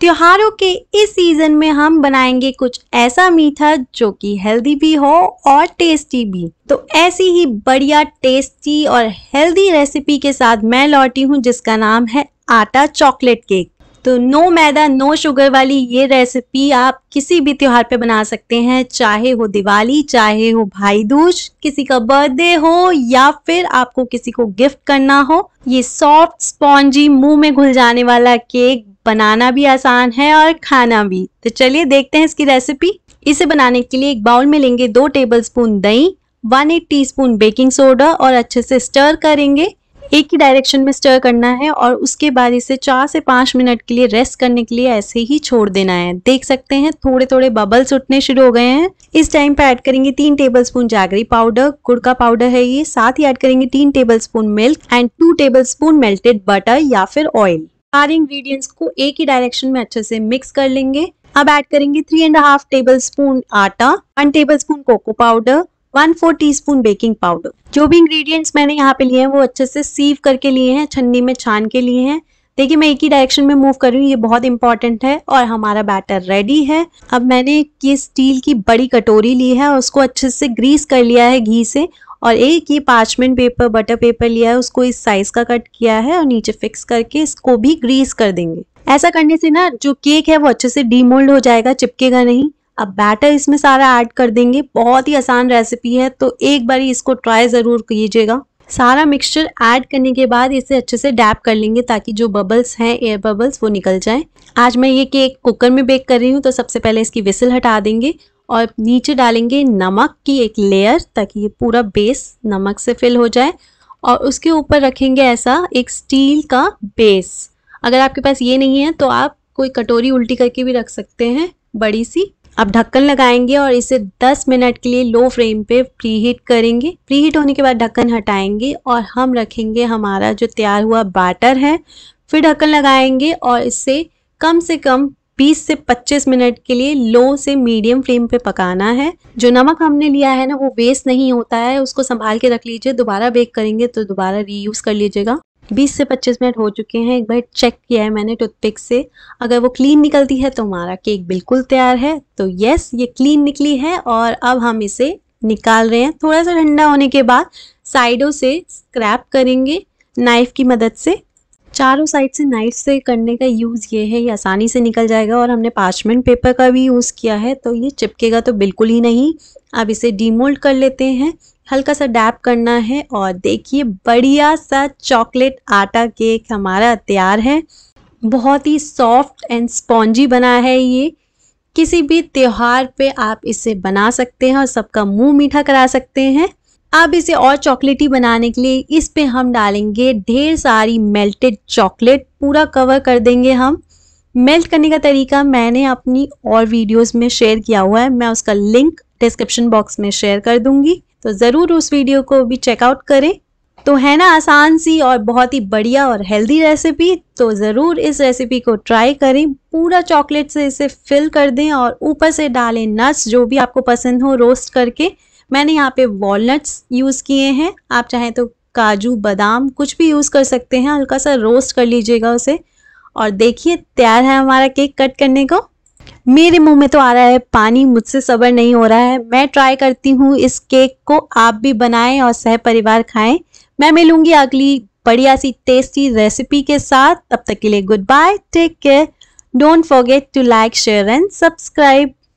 त्योहारों के इस सीजन में हम बनाएंगे कुछ ऐसा मीठा जो कि हेल्दी भी हो और टेस्टी भी तो ऐसी ही बढ़िया टेस्टी और हेल्दी रेसिपी के साथ मैं लौटी हूँ जिसका नाम है आटा चॉकलेट केक तो नो मैदा नो शुगर वाली ये रेसिपी आप किसी भी त्योहार पे बना सकते हैं चाहे हो दिवाली चाहे हो भाई दूज किसी का बर्थडे हो या फिर आपको किसी को गिफ्ट करना हो ये सॉफ्ट स्पॉन्जी मुंह में घुल जाने वाला केक बनाना भी आसान है और खाना भी तो चलिए देखते हैं इसकी रेसिपी इसे बनाने के लिए एक बाउल में लेंगे दो टेबलस्पून दही one eighth baking soda और अच्छे से स्टर करेंगे एक ही डायरेक्शन में स्टर करना है और उसके बाद इसे चार से पाँच मिनट के लिए रेस्ट करने के लिए ऐसे ही छोड़ देना है देख सकते हैं थोड़े थोड़े बबल्स उठने शुरू हो गए हैं इस टाइम पे ऐड करेंगे तीन टेबलस्पून जागरी पाउडर गुड़ का पाउडर है ये साथ ही ऐड करेंगे तीन tablespoon milk and two spoon melted butter या फिर ऑयल सारे इंग्रेडिएंट्स को एक ही डायरेक्शन में अच्छे से मिक्स कर लेंगे अब ऐड करेंगे three and half table spoon आटा one table spoon cocoa powder one fourth spoon baking powder जो भी इंग्रेडिएंट्स मैंने यहाँ पे लिए हैं वो अच्छे से सीव करके लिए हैं छन्नी में छान के लिए हैं देखिए मैं एक ही डायरेक्शन में मूव कर रही हूँ ये बहुत इंपॉर्टेंट है और हमारा बैटर रेडी है अब मैंने ये स्टील की बड़ी कटोरी ली है और उसको अच्छे से ग्रीस कर लिया है घी से और एक ये पार्चमेंट पेपर बटर पेपर लिया है उसको इस साइज का कट किया है और नीचे फिक्स करके इसको भी ग्रीस कर देंगे ऐसा करने से ना जो केक है वो अच्छे से डीमोल्ड हो जाएगा चिपकेगा नहीं अब बैटर इसमें सारा ऐड कर देंगे बहुत ही आसान रेसिपी है तो एक बार इसको ट्राई ज़रूर कीजिएगा सारा मिक्सचर ऐड करने के बाद इसे अच्छे से डैप कर लेंगे ताकि जो बबल्स हैं एयर बबल्स वो निकल जाएं। आज मैं ये केक कुकर में बेक कर रही हूँ तो सबसे पहले इसकी विसल हटा देंगे और नीचे डालेंगे नमक की एक लेयर ताकि ये पूरा बेस नमक से फिल हो जाए और उसके ऊपर रखेंगे ऐसा एक स्टील का बेस अगर आपके पास ये नहीं है तो आप कोई कटोरी उल्टी करके भी रख सकते हैं बड़ी सी अब ढक्कन लगाएंगे और इसे 10 मिनट के लिए लो फ्लेम पे प्रीहीट करेंगे प्रीहीट होने के बाद ढक्कन हटाएंगे और हम रखेंगे हमारा जो तैयार हुआ बैटर है फिर ढक्कन लगाएंगे और इसे कम से कम 20 से 25 मिनट के लिए लो से मीडियम फ्लेम पे पकाना है जो नमक हमने लिया है ना वो वेस्ट नहीं होता है उसको संभाल के रख लीजिए दोबारा बेक करेंगे तो दोबारा रीयूज़ कर लीजिएगा 20 से 25 मिनट हो चुके हैं एक बार चेक किया है मैंने टूथपिक से अगर वो क्लीन निकलती है तो हमारा केक बिल्कुल तैयार है तो यस ये क्लीन निकली है और अब हम इसे निकाल रहे हैं थोड़ा सा ठंडा होने के बाद साइडों से स्क्रैप करेंगे नाइफ की मदद से चारों साइड से नाइफ से करने का यूज़ ये है ये आसानी से निकल जाएगा और हमने पार्चमेंट पेपर का भी यूज़ किया है तो ये चिपकेगा तो बिल्कुल ही नहीं अब इसे डीमोल्ड कर लेते हैं हल्का सा डैप करना है और देखिए बढ़िया सा चॉकलेट आटा केक हमारा तैयार है बहुत ही सॉफ्ट एंड स्पॉन्जी बना है ये किसी भी त्यौहार पे आप इसे बना सकते हैं और सबका मुंह मीठा करा सकते हैं अब इसे और चॉकलेटी बनाने के लिए इस पे हम डालेंगे ढेर सारी मेल्टेड चॉकलेट पूरा कवर कर देंगे हम मेल्ट करने का तरीका मैंने अपनी और वीडियोस में शेयर किया हुआ है मैं उसका लिंक डिस्क्रिप्शन बॉक्स में शेयर कर दूंगी तो ज़रूर उस वीडियो को भी चेकआउट करें तो है ना आसान सी और बहुत ही बढ़िया और हेल्दी रेसिपी तो ज़रूर इस रेसिपी को ट्राई करें पूरा चॉकलेट से इसे फिल कर दें और ऊपर से डालें नट्स जो भी आपको पसंद हो रोस्ट करके मैंने यहाँ पे वॉलनट्स यूज़ किए हैं आप चाहें तो काजू बादाम कुछ भी यूज़ कर सकते हैं हल्का सा रोस्ट कर लीजिएगा उसे और देखिए तैयार है हमारा केक कट करने को मेरे मुंह में तो आ रहा है पानी मुझसे सबर नहीं हो रहा है मैं ट्राई करती हूँ इस केक को आप भी बनाएं और सह परिवार खाएं मैं मिलूंगी अगली बढ़िया सी टेस्टी रेसिपी के साथ तब तक के लिए good bye take care don't forget to like share and subscribe